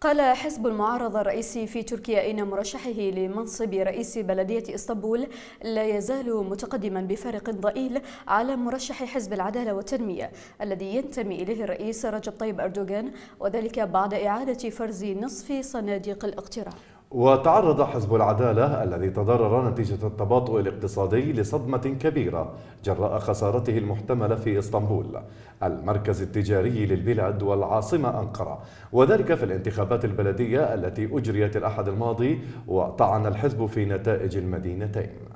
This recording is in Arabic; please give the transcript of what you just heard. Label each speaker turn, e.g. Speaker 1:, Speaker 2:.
Speaker 1: قال حزب المعارضة الرئيسي في تركيا إن مرشحه لمنصب رئيس بلدية إسطنبول لا يزال متقدما بفارق ضئيل على مرشح حزب العدالة والتنمية الذي ينتمي إليه الرئيس رجب طيب أردوغان وذلك بعد إعادة فرز نصف صناديق الاقتراع
Speaker 2: وتعرض حزب العدالة الذي تضرر نتيجة التباطؤ الاقتصادي لصدمة كبيرة جراء خسارته المحتملة في اسطنبول المركز التجاري للبلاد والعاصمة أنقرة وذلك في الانتخابات البلدية التي أجريت الأحد الماضي وطعن الحزب في نتائج المدينتين